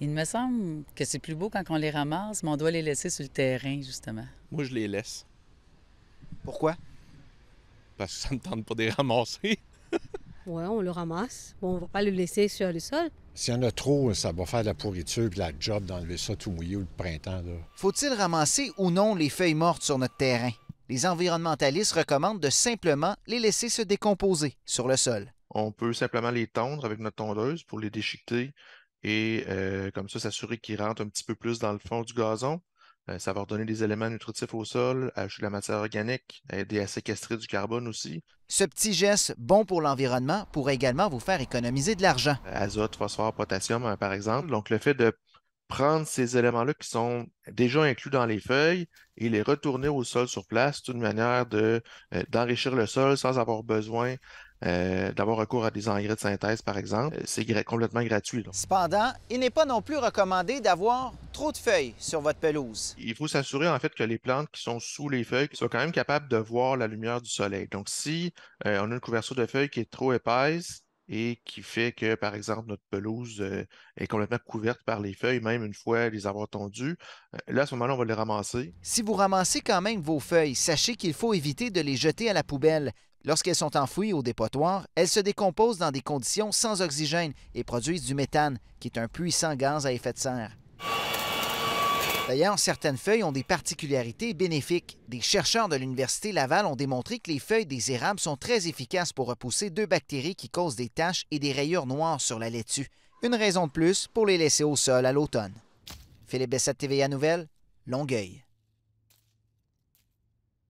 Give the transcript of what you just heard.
Il me semble que c'est plus beau quand on les ramasse, mais on doit les laisser sur le terrain, justement. Moi, je les laisse. Pourquoi? Parce que ça ne tente pas de les ramasser. oui, on le ramasse. Bon, on va pas le laisser sur le sol. S'il y en a trop, ça va faire de la pourriture puis la job d'enlever ça tout mouillé au printemps. Faut-il ramasser ou non les feuilles mortes sur notre terrain? Les environnementalistes recommandent de simplement les laisser se décomposer sur le sol. On peut simplement les tondre avec notre tondeuse pour les déchiqueter, et euh, comme ça s'assurer qu'il rentre un petit peu plus dans le fond du gazon. Euh, ça va redonner des éléments nutritifs au sol, ajouter de la matière organique, aider à séquestrer du carbone aussi. Ce petit geste bon pour l'environnement pourrait également vous faire économiser de l'argent. Azote, phosphore, potassium, hein, par exemple. Donc le fait de prendre ces éléments-là qui sont déjà inclus dans les feuilles et les retourner au sol sur place, c'est une manière de, euh, d'enrichir le sol sans avoir besoin euh, d'avoir recours à des engrais de synthèse, par exemple, euh, c'est complètement gratuit. Cependant, il n'est pas non plus recommandé d'avoir trop de feuilles sur votre pelouse. Il faut s'assurer en fait que les plantes qui sont sous les feuilles soient quand même capables de voir la lumière du soleil. Donc, si euh, on a une couverture de feuilles qui est trop épaisse, et qui fait que, par exemple, notre pelouse est complètement couverte par les feuilles, même une fois les avoir tondues. Là, à ce moment-là, on va les ramasser. Si vous ramassez quand même vos feuilles, sachez qu'il faut éviter de les jeter à la poubelle. Lorsqu'elles sont enfouies au dépotoir, elles se décomposent dans des conditions sans oxygène et produisent du méthane, qui est un puissant gaz à effet de serre. D'ailleurs, certaines feuilles ont des particularités bénéfiques. Des chercheurs de l'Université Laval ont démontré que les feuilles des érables sont très efficaces pour repousser deux bactéries qui causent des taches et des rayures noires sur la laitue. Une raison de plus pour les laisser au sol à l'automne. Philippe Bessette, TVA Nouvelle, Longueuil.